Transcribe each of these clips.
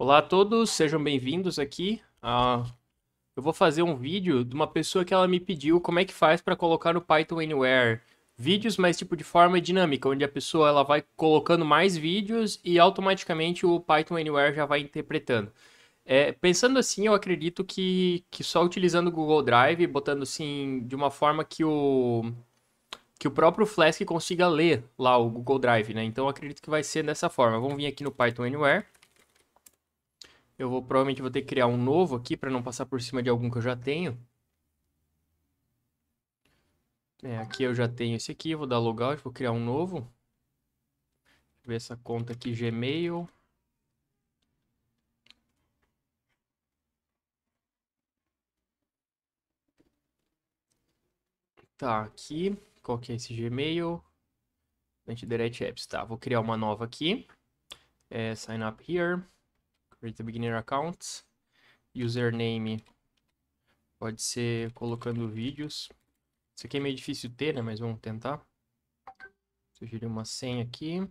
Olá a todos, sejam bem-vindos aqui. Ah, eu vou fazer um vídeo de uma pessoa que ela me pediu como é que faz para colocar no Python Anywhere vídeos, mas tipo de forma dinâmica, onde a pessoa ela vai colocando mais vídeos e automaticamente o Python Anywhere já vai interpretando. É, pensando assim, eu acredito que, que só utilizando o Google Drive, botando assim de uma forma que o que o próprio Flask consiga ler lá o Google Drive, né? Então eu acredito que vai ser dessa forma. Vamos vir aqui no Python Anywhere. Eu vou provavelmente vou ter que criar um novo aqui para não passar por cima de algum que eu já tenho. É, aqui eu já tenho esse aqui, vou dar logout, vou criar um novo. Deixa eu ver essa conta aqui, Gmail. Tá, aqui, qual que é esse Gmail? Antidirect Apps, tá, vou criar uma nova aqui. É, sign up here. Create a beginner account. Username pode ser colocando vídeos. Isso aqui é meio difícil ter, né? Mas vamos tentar. Sugerir uma senha aqui.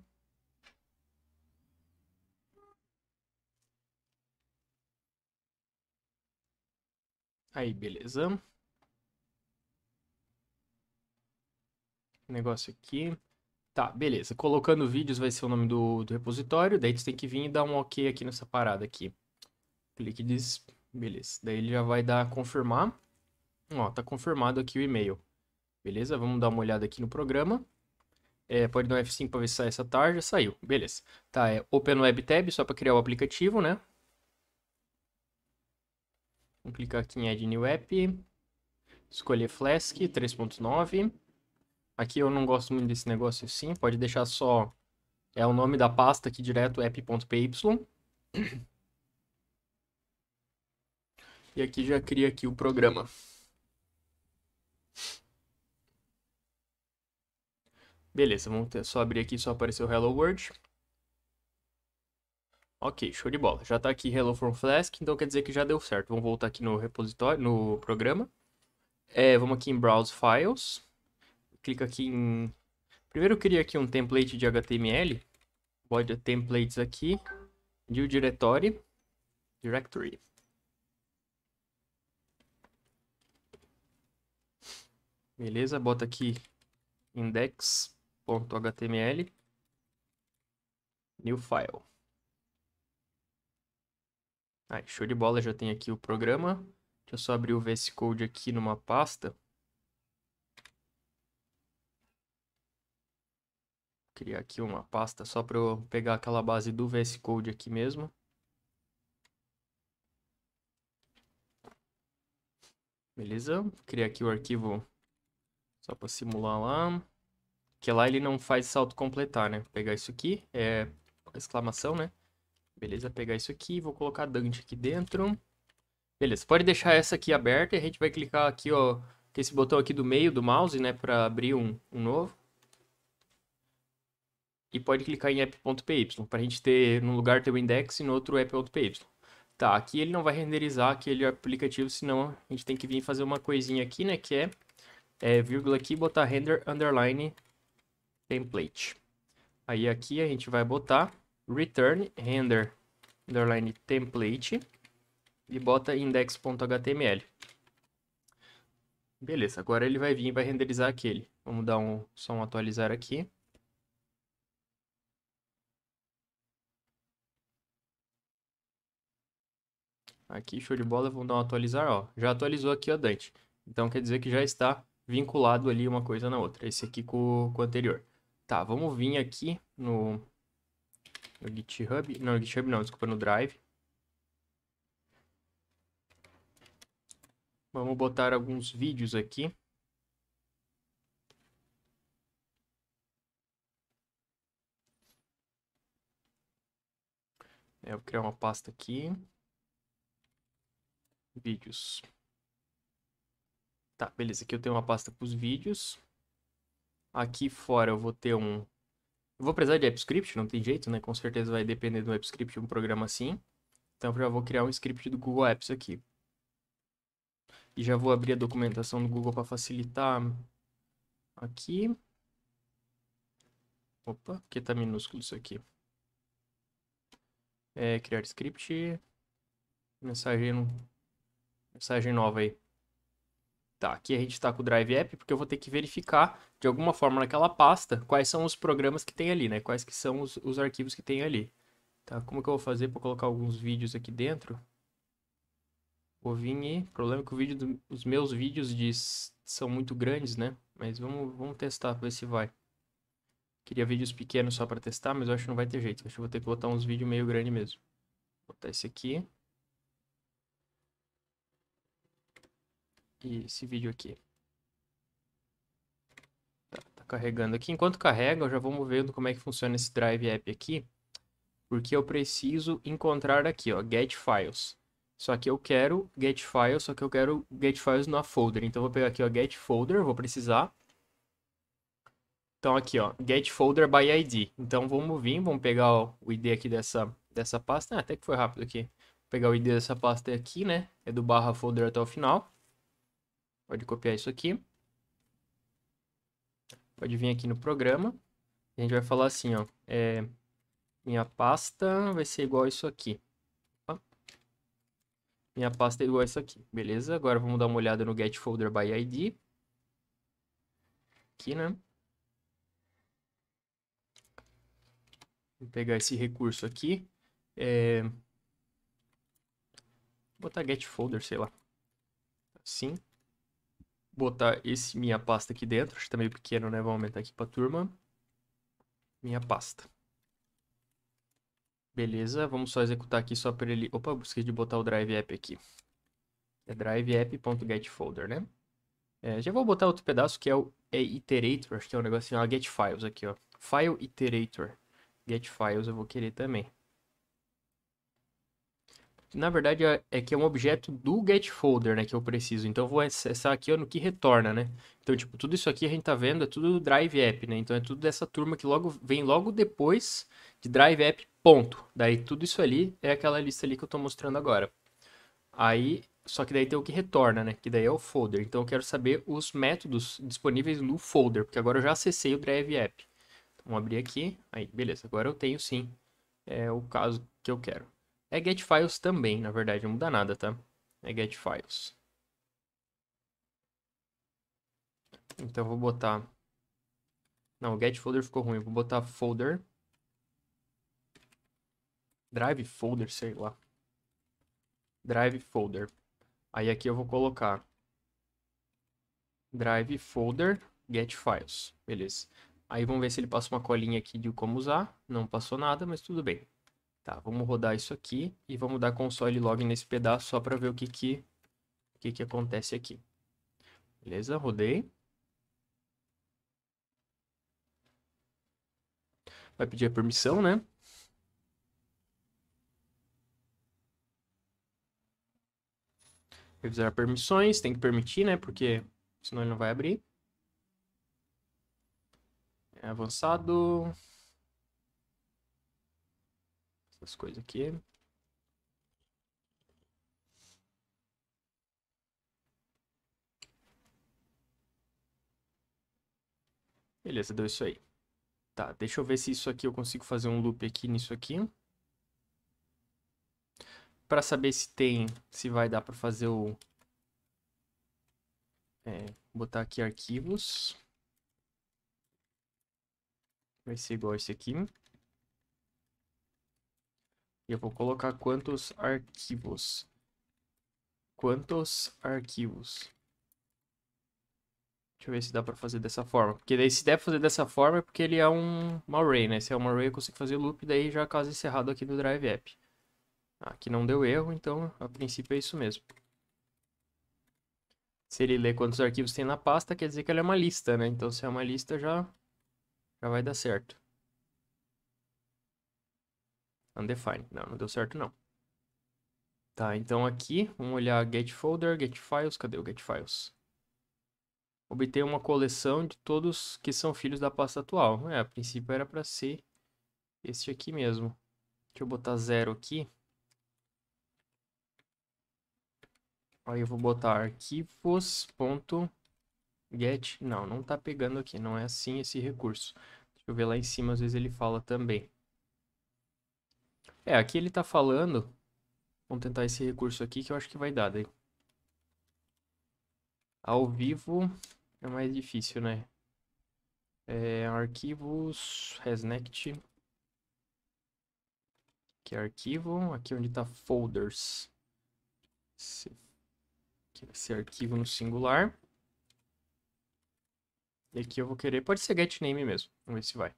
Aí, beleza. Negócio aqui. Tá, beleza. Colocando vídeos vai ser o nome do, do repositório. Daí você tem que vir e dar um OK aqui nessa parada aqui. Clique diz, beleza. Daí ele já vai dar confirmar. Ó, tá confirmado aqui o e-mail. Beleza? Vamos dar uma olhada aqui no programa. É, pode dar um F5 para ver se sai essa tarja. Saiu, beleza. Tá, é Open Web Tab só para criar o aplicativo, né? Vamos clicar aqui em Add New App. Escolher Flask 3.9. Aqui eu não gosto muito desse negócio sim, pode deixar só é o nome da pasta aqui direto, app.py. E aqui já cria aqui o programa. Beleza, vamos ter, só abrir aqui, só apareceu Hello World. Ok, show de bola. Já está aqui Hello from Flask, então quer dizer que já deu certo. Vamos voltar aqui no repositório, no programa. É, vamos aqui em Browse Files clica aqui em... Primeiro eu queria aqui um template de HTML. Body templates aqui. new directory. Directory. Beleza, bota aqui index.html. New file. Aí, show de bola, já tem aqui o programa. Deixa eu só abrir o VS Code aqui numa pasta. criar aqui uma pasta só para eu pegar aquela base do VS Code aqui mesmo. Beleza? Criar aqui o arquivo só para simular lá. Porque lá ele não faz salto completar, né? pegar isso aqui, é exclamação, né? Beleza, pegar isso aqui, vou colocar Dante aqui dentro. Beleza, pode deixar essa aqui aberta e a gente vai clicar aqui, ó, esse botão aqui do meio do mouse, né, para abrir um, um novo e pode clicar em app.py para a gente ter num lugar ter o index e no outro app.py. Tá, aqui ele não vai renderizar aquele aplicativo, senão a gente tem que vir fazer uma coisinha aqui, né, que é, é vírgula aqui botar render underline template. Aí aqui a gente vai botar return render underline template e bota index.html. Beleza, agora ele vai vir e vai renderizar aquele. Vamos dar um, só um atualizar aqui. Aqui, show de bola, vamos dar um atualizar, ó. Já atualizou aqui, ó, Dante. Então, quer dizer que já está vinculado ali uma coisa na outra. Esse aqui com, com o anterior. Tá, vamos vir aqui no, no GitHub. Não, no GitHub não, desculpa, no Drive. Vamos botar alguns vídeos aqui. É, eu vou criar uma pasta aqui. Vídeos. Tá, beleza. Aqui eu tenho uma pasta para os vídeos. Aqui fora eu vou ter um... Eu vou precisar de AppScript, não tem jeito, né? Com certeza vai depender do AppScript, um programa assim. Então eu já vou criar um script do Google Apps aqui. E já vou abrir a documentação do Google para facilitar aqui. Opa, porque tá minúsculo isso aqui. É, criar script. Mensagem não mensagem nova aí. Tá, aqui a gente está com o Drive App, porque eu vou ter que verificar de alguma forma naquela pasta quais são os programas que tem ali, né? Quais que são os, os arquivos que tem ali. Tá, como que eu vou fazer para colocar alguns vídeos aqui dentro? Vou vir e... Problema é que o vídeo do, os meus vídeos de são muito grandes, né? Mas vamos, vamos testar ver se vai. Queria vídeos pequenos só para testar, mas eu acho que não vai ter jeito. Acho que vou ter que botar uns vídeos meio grande mesmo. Vou botar esse aqui. esse vídeo aqui. Tá, tá carregando aqui. Enquanto carrega, eu já vou vendo como é que funciona esse Drive App aqui. Porque eu preciso encontrar aqui, ó, Get Files. Só que eu quero Get Files, só que eu quero Get Files na folder. Então, eu vou pegar aqui, ó, Get Folder, vou precisar. Então, aqui, ó, Get Folder by ID. Então, vamos vir, vamos pegar ó, o ID aqui dessa, dessa pasta. Ah, até que foi rápido aqui. Vou pegar o ID dessa pasta aqui, né? É do barra folder até o final. Pode copiar isso aqui. Pode vir aqui no programa. A gente vai falar assim, ó. É, minha pasta vai ser igual a isso aqui. Opa. Minha pasta é igual a isso aqui. Beleza? Agora vamos dar uma olhada no get folder by ID. Aqui, né? Vou pegar esse recurso aqui. É... Vou botar get folder, sei lá. Assim botar esse minha pasta aqui dentro. Acho que tá meio pequeno, né? Vamos aumentar aqui pra turma. Minha pasta. Beleza, vamos só executar aqui só para ele... Opa, esqueci de botar o drive app aqui. É drive app.getfolder, né? É, já vou botar outro pedaço que é o é iterator, acho que é um negocinho, ó, get files aqui, ó. File iterator. Get files eu vou querer também que na verdade é, é que é um objeto do get folder, né, que eu preciso. Então eu vou acessar aqui no que retorna, né? Então, tipo, tudo isso aqui a gente tá vendo é tudo drive app, né? Então é tudo dessa turma que logo vem logo depois de drive app ponto. Daí tudo isso ali é aquela lista ali que eu tô mostrando agora. Aí, só que daí tem o que retorna, né? Que daí é o folder. Então eu quero saber os métodos disponíveis no folder, porque agora eu já acessei o drive app. Então, vamos abrir aqui. Aí, beleza. Agora eu tenho sim é o caso que eu quero. É get files também, na verdade, não muda nada, tá? É get files. Então eu vou botar... Não, o folder ficou ruim. Vou botar folder. Drive folder, sei lá. Drive folder. Aí aqui eu vou colocar drive folder get files. Beleza. Aí vamos ver se ele passa uma colinha aqui de como usar. Não passou nada, mas tudo bem. Tá, vamos rodar isso aqui e vamos dar console log nesse pedaço só para ver o que que, o que que acontece aqui. Beleza, rodei. Vai pedir a permissão, né? Revisar permissões, tem que permitir, né? Porque senão ele não vai abrir. É avançado essas coisas aqui. Beleza, deu isso aí. Tá, deixa eu ver se isso aqui eu consigo fazer um loop aqui nisso aqui. Para saber se tem, se vai dar para fazer o... É, botar aqui arquivos. Vai ser igual esse aqui. E eu vou colocar quantos arquivos. Quantos arquivos. Deixa eu ver se dá pra fazer dessa forma. Porque daí se der fazer dessa forma é porque ele é um, uma array, né? Se é um array eu consigo fazer loop, daí já é caso encerrado aqui no Drive App. Ah, aqui não deu erro, então a princípio é isso mesmo. Se ele ler quantos arquivos tem na pasta, quer dizer que ela é uma lista, né? Então se é uma lista já, já vai dar certo undefined. Não, não deu certo não. Tá, então aqui, vamos olhar get folder, get files, cadê o get files? Obter uma coleção de todos que são filhos da pasta atual. É, a princípio era para ser esse aqui mesmo. Deixa eu botar zero aqui. Aí eu vou botar arquivos.get. Não, não tá pegando aqui, não é assim esse recurso. Deixa eu ver lá em cima, às vezes ele fala também. É, aqui ele tá falando. Vamos tentar esse recurso aqui que eu acho que vai dar daí. Ao vivo é mais difícil, né? É, arquivos, resnect. Aqui é arquivo, aqui é onde tá folders. Esse, aqui vai ser arquivo no singular. E aqui eu vou querer, pode ser get name mesmo, vamos ver se vai.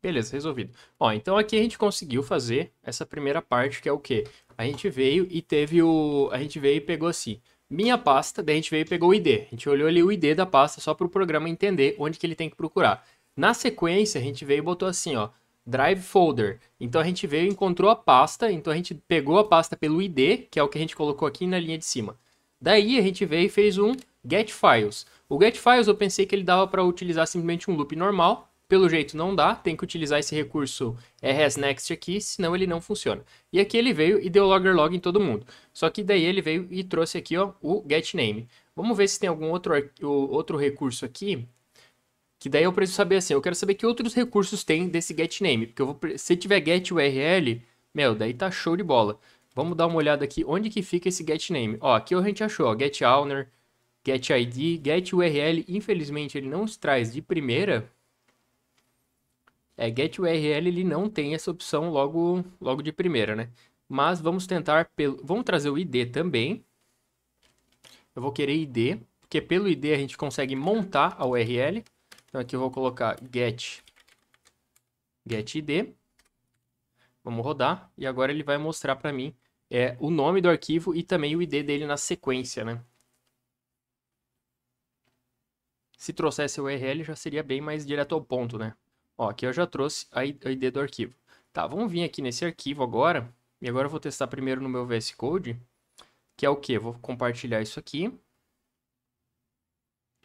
Beleza, resolvido. Ó, então aqui a gente conseguiu fazer essa primeira parte, que é o quê? A gente veio e teve o... A gente veio e pegou assim, minha pasta, daí a gente veio e pegou o ID. A gente olhou ali o ID da pasta só para o programa entender onde que ele tem que procurar. Na sequência, a gente veio e botou assim, ó, drive folder. Então a gente veio e encontrou a pasta, então a gente pegou a pasta pelo ID, que é o que a gente colocou aqui na linha de cima. Daí a gente veio e fez um get files. O get files eu pensei que ele dava para utilizar simplesmente um loop normal, pelo jeito não dá, tem que utilizar esse recurso rsnext aqui, senão ele não funciona. E aqui ele veio e deu logger log em todo mundo. Só que daí ele veio e trouxe aqui ó, o getName. Vamos ver se tem algum outro, outro recurso aqui que daí eu preciso saber assim, eu quero saber que outros recursos tem desse getName, porque eu vou, se tiver getURL, meu, daí tá show de bola. Vamos dar uma olhada aqui, onde que fica esse getName? Ó, aqui a gente achou, ó, getOwner, getID, getURL, infelizmente ele não traz de primeira, é, GetURL ele não tem essa opção logo, logo de primeira, né? Mas vamos tentar pelo... Vamos trazer o ID também. Eu vou querer ID, porque pelo ID a gente consegue montar a URL. Então aqui eu vou colocar get, get ID. Vamos rodar. E agora ele vai mostrar para mim é, o nome do arquivo e também o ID dele na sequência, né? Se trouxesse o URL já seria bem mais direto ao ponto, né? Ó, aqui eu já trouxe a ID do arquivo. Tá, vamos vir aqui nesse arquivo agora. E agora eu vou testar primeiro no meu VS Code, que é o que? Vou compartilhar isso aqui.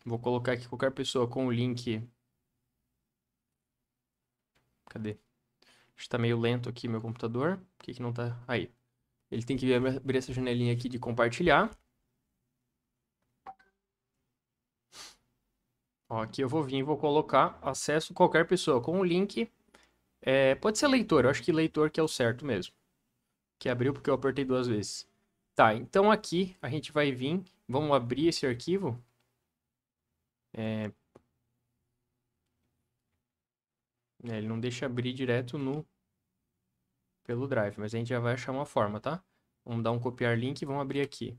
Vou colocar aqui qualquer pessoa com o link. Cadê? Está meio lento aqui meu computador. Por que, que não está Aí. Ele tem que abrir essa janelinha aqui de compartilhar. Ó, aqui eu vou vir e vou colocar acesso qualquer pessoa com o link. É, pode ser leitor, eu acho que leitor que é o certo mesmo. Que abriu porque eu apertei duas vezes. Tá, então aqui a gente vai vir, vamos abrir esse arquivo. É... É, ele não deixa abrir direto no pelo Drive, mas a gente já vai achar uma forma, tá? Vamos dar um copiar link e vamos abrir aqui.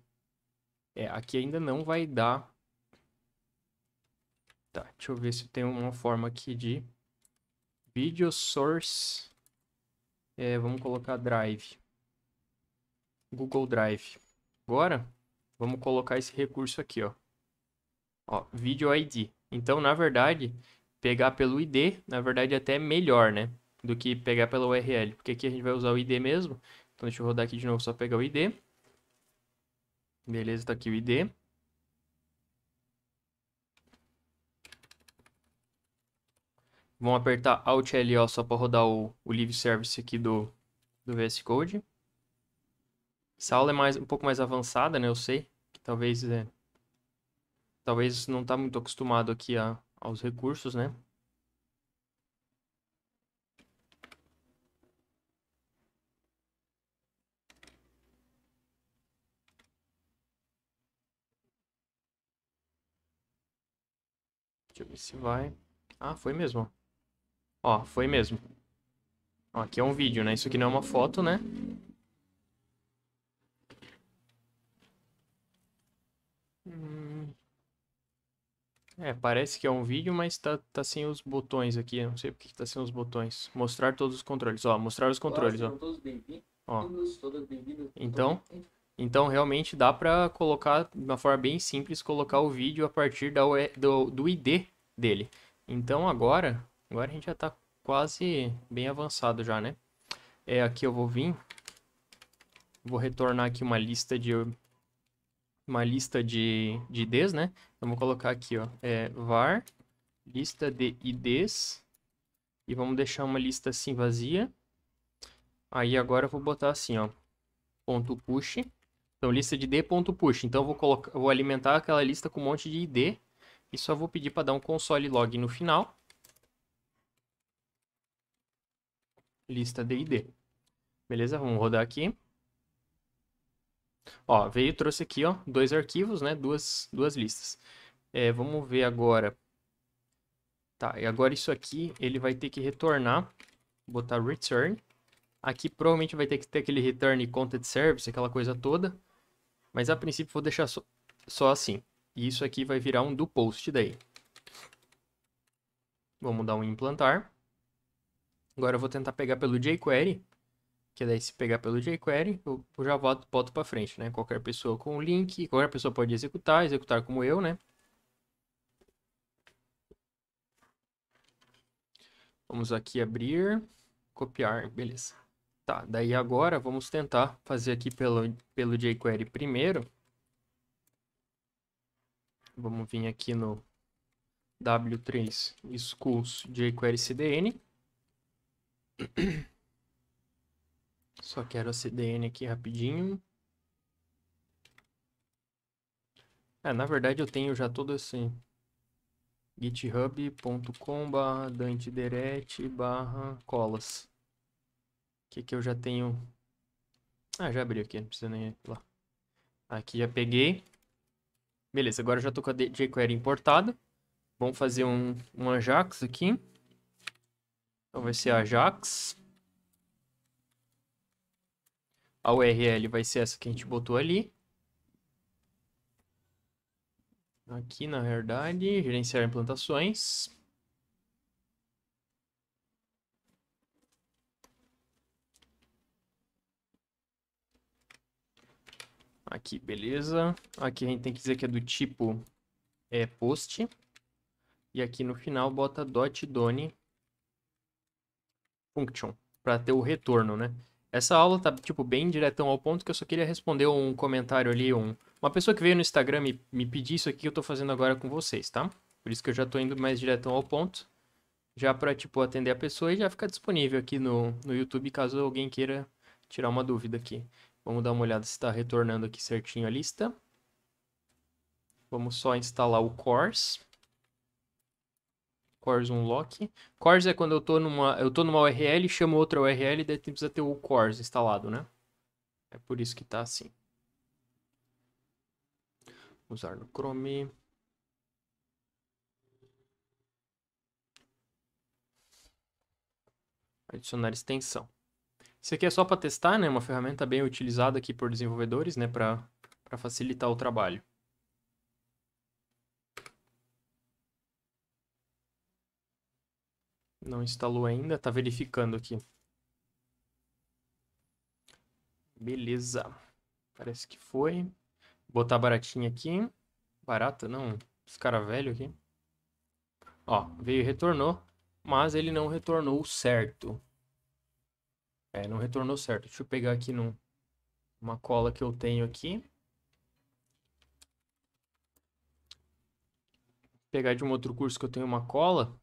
É, aqui ainda não vai dar Tá, deixa eu ver se tem uma forma aqui de video source. É, vamos colocar drive. Google Drive. Agora, vamos colocar esse recurso aqui, ó. Ó, Video ID. Então, na verdade, pegar pelo ID, na verdade, é até é melhor, né? Do que pegar pela URL. Porque aqui a gente vai usar o ID mesmo. Então, deixa eu rodar aqui de novo, só pegar o ID. Beleza, tá aqui o ID. Vamos apertar Alt LO só para rodar o, o Live Service aqui do, do VS Code. Essa aula é mais, um pouco mais avançada, né? Eu sei que talvez é, talvez não está muito acostumado aqui a, aos recursos, né? Deixa eu ver se vai. Ah, foi mesmo. Ó, foi mesmo. Ó, aqui é um vídeo, né? Isso aqui não é uma foto, né? É, parece que é um vídeo, mas tá, tá sem os botões aqui. não sei porque que tá sem os botões. Mostrar todos os controles. Ó, mostrar os controles, ó. ó. então, então, realmente dá pra colocar, de uma forma bem simples, colocar o vídeo a partir da, do, do ID dele. Então, agora, Agora a gente já tá quase bem avançado já, né? É, aqui eu vou vir. Vou retornar aqui uma lista de... Uma lista de, de IDs, né? Então, vou colocar aqui, ó. É, var, lista de IDs. E vamos deixar uma lista assim vazia. Aí agora eu vou botar assim, ó. Ponto push. Então, lista de id.push. Então, eu vou, colocar, vou alimentar aquela lista com um monte de id. E só vou pedir para dar um console log no final. lista DID. Beleza? Vamos rodar aqui. Ó, veio trouxe aqui, ó, dois arquivos, né? Duas, duas listas. É, vamos ver agora. Tá, e agora isso aqui, ele vai ter que retornar, botar return. Aqui provavelmente vai ter que ter aquele return content service, aquela coisa toda. Mas a princípio vou deixar só, só assim. E isso aqui vai virar um do post daí. Vamos dar um implantar. Agora eu vou tentar pegar pelo jQuery, que daí se pegar pelo jQuery, eu já volto boto para frente, né? Qualquer pessoa com o link, qualquer pessoa pode executar, executar como eu, né? Vamos aqui abrir, copiar, beleza. Tá, daí agora vamos tentar fazer aqui pelo, pelo jQuery primeiro. Vamos vir aqui no W3 Schools jQuery CDN. Só quero a CDN aqui rapidinho. É, na verdade eu tenho já todo assim. github.com barra dantederete barra colas. Que que eu já tenho... Ah, já abri aqui, não precisa nem ir lá. Aqui já peguei. Beleza, agora já tô com a jQuery importada. Vamos fazer um, um Ajax aqui. Então vai ser Ajax. A URL vai ser essa que a gente botou ali. Aqui, na verdade, gerenciar implantações. Aqui, beleza. Aqui a gente tem que dizer que é do tipo é, post. E aqui no final bota dot done function para ter o retorno, né? Essa aula tá, tipo, bem diretão ao ponto que eu só queria responder um comentário ali, um... Uma pessoa que veio no Instagram me, me pedir isso aqui que eu tô fazendo agora com vocês, tá? Por isso que eu já tô indo mais direto ao ponto, já para tipo, atender a pessoa e já ficar disponível aqui no, no YouTube caso alguém queira tirar uma dúvida aqui. Vamos dar uma olhada se está retornando aqui certinho a lista. Vamos só instalar o course cors unlock. Cors é quando eu tô numa, eu tô numa URL, chamo outra URL, daí precisa ter o cors instalado, né? É por isso que tá assim. Vou usar no Chrome. Adicionar extensão. Isso aqui é só para testar, né? Uma ferramenta bem utilizada aqui por desenvolvedores, né? Para facilitar o trabalho. Não instalou ainda, tá verificando aqui. Beleza. Parece que foi. Botar baratinha aqui. Barata, não. Esse cara velho aqui. Ó, veio e retornou. Mas ele não retornou certo. É, não retornou certo. Deixa eu pegar aqui num, uma cola que eu tenho aqui. Pegar de um outro curso que eu tenho uma cola.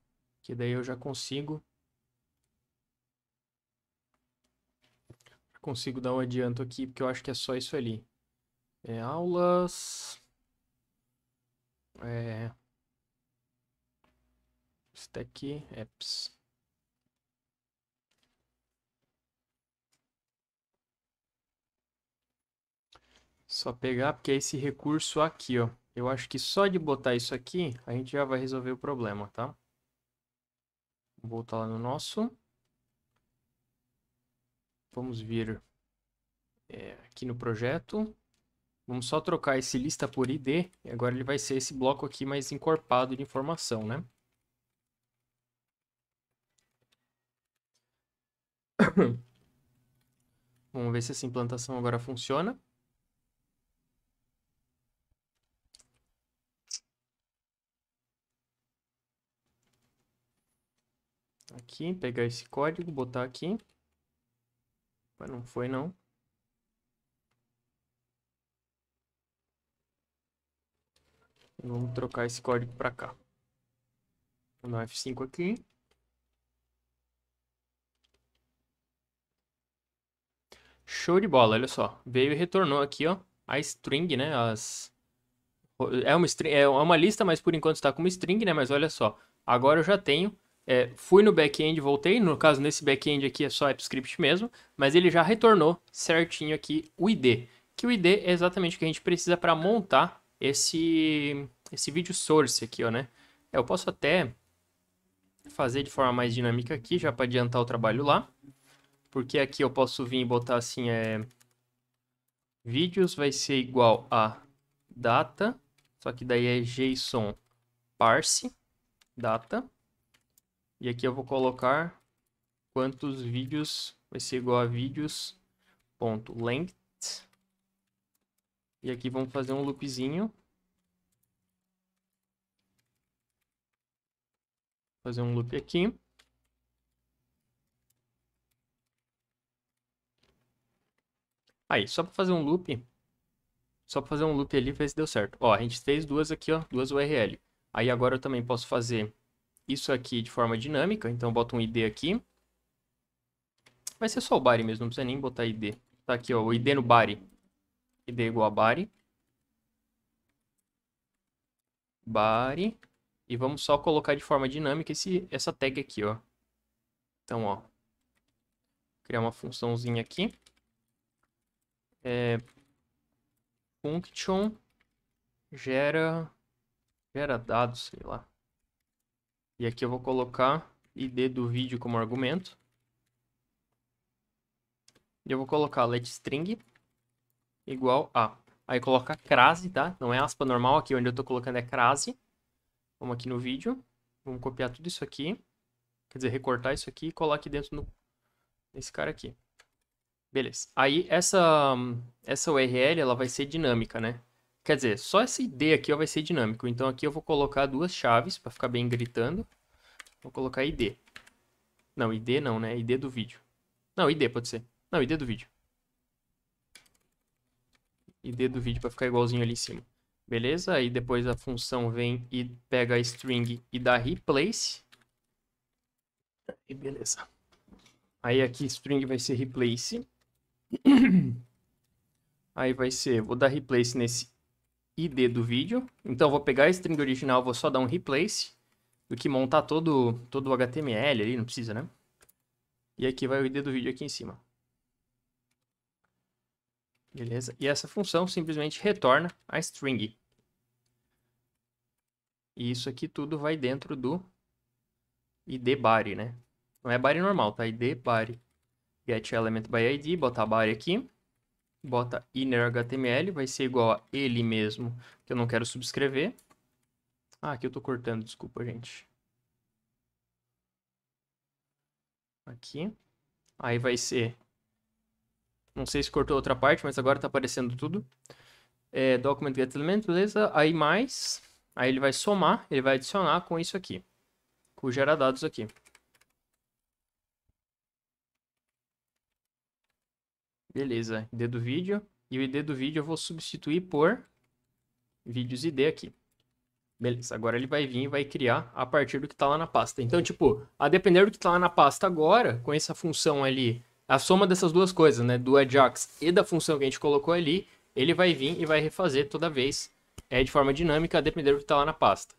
Que daí eu já consigo. Consigo dar um adianto aqui, porque eu acho que é só isso ali. É, aulas. É. Stack apps. Só pegar, porque é esse recurso aqui, ó. Eu acho que só de botar isso aqui, a gente já vai resolver o problema, tá? Voltar lá no nosso. Vamos vir é, aqui no projeto. Vamos só trocar esse lista por ID. E agora ele vai ser esse bloco aqui mais encorpado de informação, né? Vamos ver se essa implantação agora funciona. Aqui, pegar esse código, botar aqui. mas não foi não. vamos trocar esse código para cá. Vou dar um F5 aqui. Show de bola, olha só. Veio e retornou aqui, ó. A string, né? As... É, uma string, é uma lista, mas por enquanto está como string, né? Mas olha só. Agora eu já tenho é, fui no back-end, voltei, no caso nesse back-end aqui é só AppScript mesmo, mas ele já retornou certinho aqui o ID, que o ID é exatamente o que a gente precisa para montar esse, esse vídeo source aqui, ó, né? É, eu posso até fazer de forma mais dinâmica aqui, já para adiantar o trabalho lá, porque aqui eu posso vir e botar assim, é, vídeos vai ser igual a data, só que daí é JSON parse data, e aqui eu vou colocar quantos vídeos vai ser igual a vídeos ponto length. E aqui vamos fazer um loopzinho. Fazer um loop aqui. Aí, só para fazer um loop, só para fazer um loop ali, ver se deu certo. Ó, a gente fez duas aqui, ó, duas URL. Aí agora eu também posso fazer isso aqui de forma dinâmica, então bota um ID aqui. Vai ser só o body mesmo, não precisa nem botar ID. Tá aqui, ó, o ID no body. ID igual a body. Body. E vamos só colocar de forma dinâmica esse, essa tag aqui, ó. Então, ó. Criar uma funçãozinha aqui. É, function gera, gera dados, sei lá. E aqui eu vou colocar ID do vídeo como argumento. E eu vou colocar let string igual a. Aí coloca crase, tá? Não é aspa normal, aqui onde eu estou colocando é crase. Vamos aqui no vídeo. Vamos copiar tudo isso aqui. Quer dizer, recortar isso aqui e colar aqui dentro no, nesse cara aqui. Beleza. Aí essa, essa URL ela vai ser dinâmica, né? Quer dizer, só esse D aqui ó, vai ser dinâmico. Então aqui eu vou colocar duas chaves para ficar bem gritando. Vou colocar ID. Não, ID não, né? ID do vídeo. Não, ID pode ser. Não, ID do vídeo. ID do vídeo para ficar igualzinho ali em cima. Beleza? Aí depois a função vem e pega a string e dá replace. E beleza. Aí aqui string vai ser replace. Aí vai ser, vou dar replace nesse ID do vídeo. Então eu vou pegar a string original, vou só dar um replace, do que montar todo, todo o HTML ali, não precisa, né? E aqui vai o ID do vídeo aqui em cima. Beleza? E essa função simplesmente retorna a string. E isso aqui tudo vai dentro do ID body, né? Não é body normal, tá? ID body. Get element by ID, botar body aqui bota inner HTML, vai ser igual a ele mesmo, que eu não quero subscrever. Ah, aqui eu estou cortando, desculpa, gente. Aqui. Aí vai ser... Não sei se cortou outra parte, mas agora está aparecendo tudo. É, document get element, beleza? Aí mais... Aí ele vai somar, ele vai adicionar com isso aqui. Com gerar dados aqui. Beleza, ID do vídeo. E o ID do vídeo eu vou substituir por vídeos ID aqui. Beleza, agora ele vai vir e vai criar a partir do que está lá na pasta. Então, tipo, a depender do que está lá na pasta agora, com essa função ali, a soma dessas duas coisas, né, do Ajax e da função que a gente colocou ali, ele vai vir e vai refazer toda vez, é de forma dinâmica, a depender do que está lá na pasta.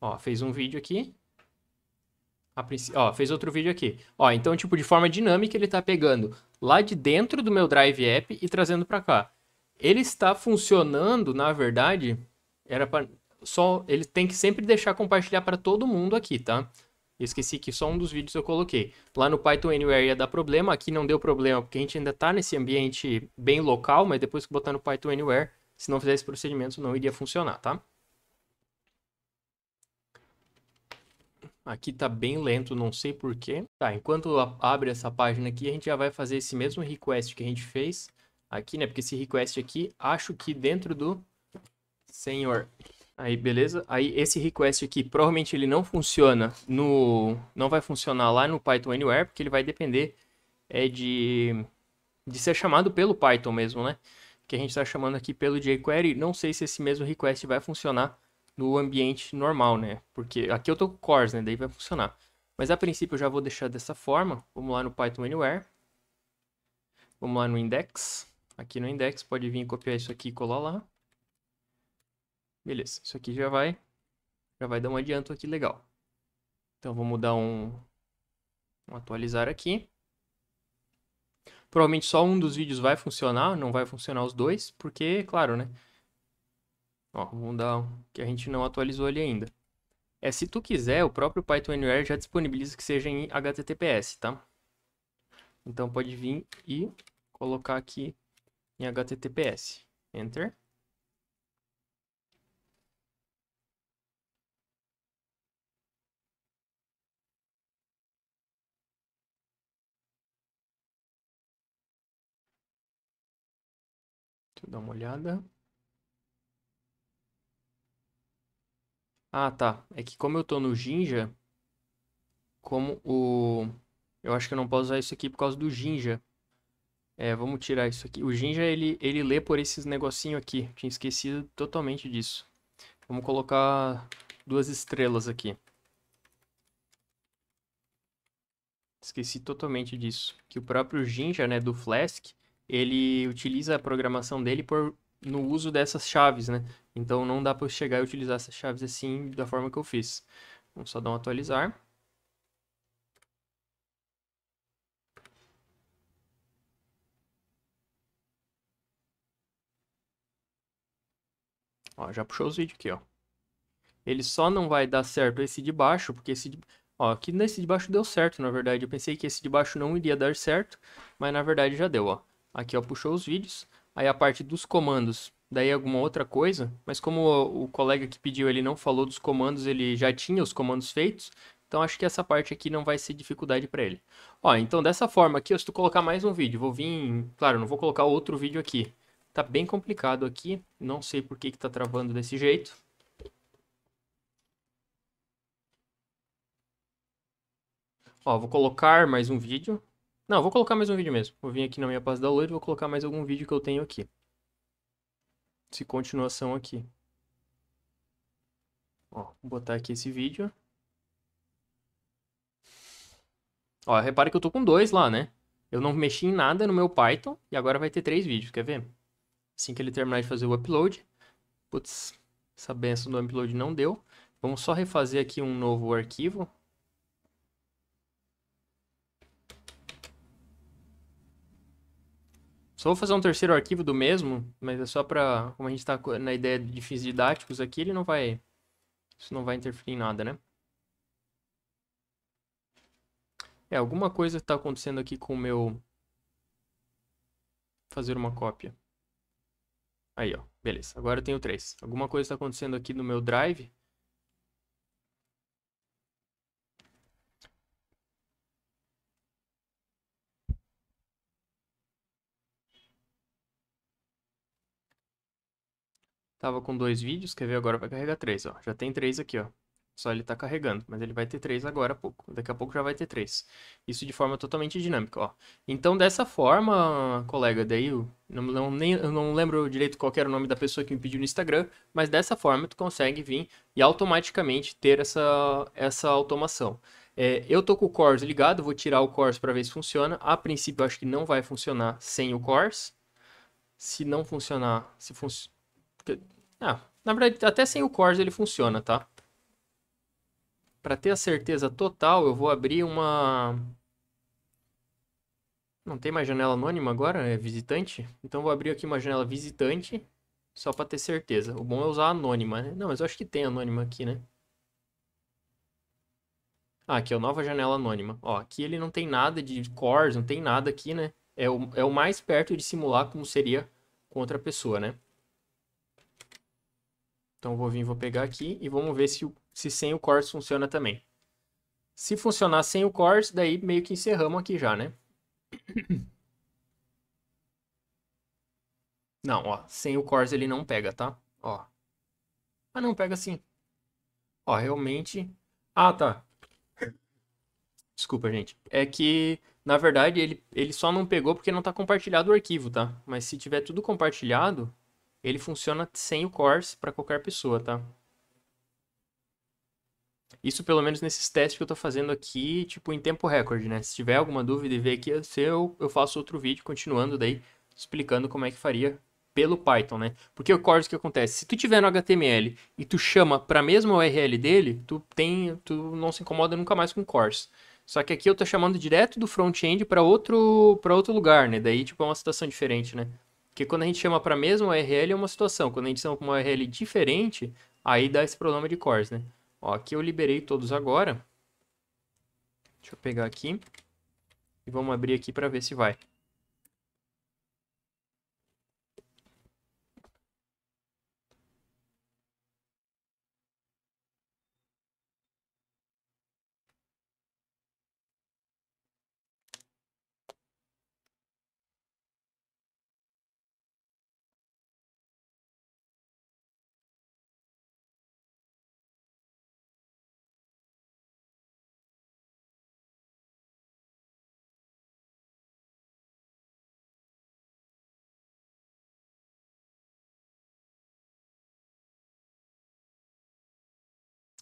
Ó, fez um vídeo aqui, Ó, fez outro vídeo aqui. Ó, então, tipo, de forma dinâmica, ele está pegando lá de dentro do meu Drive App e trazendo para cá. Ele está funcionando, na verdade, era para só ele tem que sempre deixar compartilhar para todo mundo aqui, tá? esqueci que só um dos vídeos eu coloquei. Lá no Python Anywhere ia dar problema, aqui não deu problema, porque a gente ainda está nesse ambiente bem local, mas depois que botar no Python Anywhere, se não fizer esse procedimento, não iria funcionar, tá? Aqui tá bem lento, não sei porquê. Tá, enquanto abre essa página aqui, a gente já vai fazer esse mesmo request que a gente fez aqui, né? Porque esse request aqui, acho que dentro do senhor. Aí, beleza? Aí, esse request aqui, provavelmente ele não funciona no... Não vai funcionar lá no Python Anywhere, porque ele vai depender é, de... de ser chamado pelo Python mesmo, né? Que a gente está chamando aqui pelo jQuery. Não sei se esse mesmo request vai funcionar no ambiente normal, né? Porque aqui eu tô com cores, né? Daí vai funcionar. Mas a princípio eu já vou deixar dessa forma. Vamos lá no Python Anywhere. Vamos lá no index. Aqui no index, pode vir copiar isso aqui e colar lá. Beleza, isso aqui já vai, já vai dar um adianto aqui legal. Então vamos dar um, um atualizar aqui. Provavelmente só um dos vídeos vai funcionar, não vai funcionar os dois, porque, claro, né? Ó, vamos dar um que a gente não atualizou ali ainda. É, se tu quiser, o próprio Python Anywhere já disponibiliza que seja em HTTPS, tá? Então pode vir e colocar aqui em HTTPS. Enter. Deixa eu dar uma olhada. Ah, tá. É que como eu tô no Jinja, como o... Eu acho que eu não posso usar isso aqui por causa do Jinja. É, vamos tirar isso aqui. O Jinja, ele, ele lê por esses negocinho aqui. Tinha esquecido totalmente disso. Vamos colocar duas estrelas aqui. Esqueci totalmente disso. Que o próprio Jinja, né, do Flask, ele utiliza a programação dele por no uso dessas chaves, né? Então não dá para chegar e utilizar essas chaves assim da forma que eu fiz. Vamos só dar um atualizar. Ó, já puxou os vídeos aqui, ó. Ele só não vai dar certo esse de baixo, porque esse de... Ó, aqui nesse de baixo deu certo, na verdade. Eu pensei que esse de baixo não iria dar certo, mas na verdade já deu, ó. Aqui, ó, puxou os vídeos. Aí a parte dos comandos, daí alguma outra coisa, mas como o, colega que pediu ele não falou dos comandos, ele já tinha os comandos feitos, então acho que essa parte aqui não vai ser dificuldade para ele. Ó, então dessa forma aqui, se tu colocar mais um vídeo, vou vir, claro, não vou colocar outro vídeo aqui. Tá bem complicado aqui, não sei por que que tá travando desse jeito. Ó, vou colocar mais um vídeo. Não, vou colocar mais um vídeo mesmo. Vou vir aqui na minha pasta download e vou colocar mais algum vídeo que eu tenho aqui. Se continuação aqui. Ó, vou botar aqui esse vídeo. Ó, repara que eu tô com dois lá, né? Eu não mexi em nada no meu Python e agora vai ter três vídeos, quer ver? Assim que ele terminar de fazer o upload. Putz, essa benção do upload não deu. Vamos só refazer aqui um novo arquivo. Só vou fazer um terceiro arquivo do mesmo, mas é só para como a gente está na ideia de fins didáticos aqui, ele não vai, isso não vai interferir em nada, né? É, alguma coisa está acontecendo aqui com o meu... Fazer uma cópia. Aí, ó. Beleza. Agora eu tenho três. Alguma coisa está acontecendo aqui no meu drive Tava com dois vídeos, quer ver? Agora vai carregar três, ó. Já tem três aqui, ó. Só ele tá carregando, mas ele vai ter três agora há pouco. Daqui a pouco já vai ter três. Isso de forma totalmente dinâmica, ó. Então, dessa forma, colega, daí eu não, não, nem, eu não lembro direito qual era o nome da pessoa que me pediu no Instagram, mas dessa forma tu consegue vir e automaticamente ter essa, essa automação. É, eu tô com o Cores ligado, vou tirar o Cores para ver se funciona. A princípio, eu acho que não vai funcionar sem o Cores. Se não funcionar, se funcionar ah, na verdade, até sem o Cores ele funciona, tá? Para ter a certeza total, eu vou abrir uma... Não tem mais janela anônima agora, é visitante. Então vou abrir aqui uma janela visitante, só para ter certeza. O bom é usar anônima, né? Não, mas eu acho que tem anônima aqui, né? Ah, aqui é o nova janela anônima. Ó, aqui ele não tem nada de cores, não tem nada aqui, né? É o, é o mais perto de simular como seria com outra pessoa, né? Então vou vir, vou pegar aqui e vamos ver se, se sem o CORS funciona também. Se funcionar sem o CORS, daí meio que encerramos aqui já, né? Não, ó, sem o CORS ele não pega, tá? Ó. Ah, não, pega sim. Ó, realmente... Ah, tá. Desculpa, gente. É que, na verdade, ele, ele só não pegou porque não tá compartilhado o arquivo, tá? Mas se tiver tudo compartilhado, ele funciona sem o Course para qualquer pessoa, tá? Isso pelo menos nesses testes que eu estou fazendo aqui, tipo, em tempo recorde, né? Se tiver alguma dúvida e ver aqui, se eu, eu faço outro vídeo continuando daí, explicando como é que faria pelo Python, né? Porque o Corus que acontece, se tu tiver no HTML e tu chama para a mesma URL dele, tu tem, tu não se incomoda nunca mais com Corus. Só que aqui eu tô chamando direto do front-end para outro para outro lugar, né? Daí tipo é uma situação diferente, né? Porque quando a gente chama para a mesma URL é uma situação, quando a gente chama para uma URL diferente, aí dá esse problema de cores, né? Ó, aqui eu liberei todos agora. Deixa eu pegar aqui. E vamos abrir aqui para ver se vai.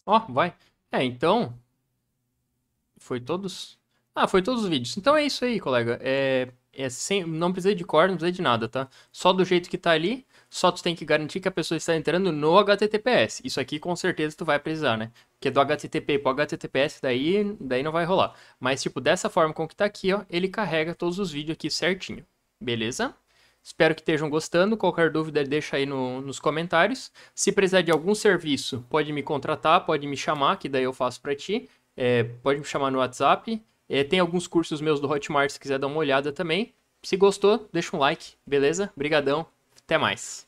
Ó, oh, vai. É, então. Foi todos? Ah, foi todos os vídeos. Então é isso aí, colega. É, é sem, não precisa de cor, não precisa de nada, tá? Só do jeito que tá ali, só tu tem que garantir que a pessoa está entrando no HTTPS. Isso aqui com certeza tu vai precisar, né? Porque do HTTP pro HTTPS daí, daí não vai rolar. Mas tipo, dessa forma com que tá aqui, ó, ele carrega todos os vídeos aqui certinho. Beleza? Espero que estejam gostando. Qualquer dúvida, deixa aí no, nos comentários. Se precisar de algum serviço, pode me contratar, pode me chamar, que daí eu faço para ti. É, pode me chamar no WhatsApp. É, tem alguns cursos meus do Hotmart, se quiser dar uma olhada também. Se gostou, deixa um like, beleza? Brigadão, até mais.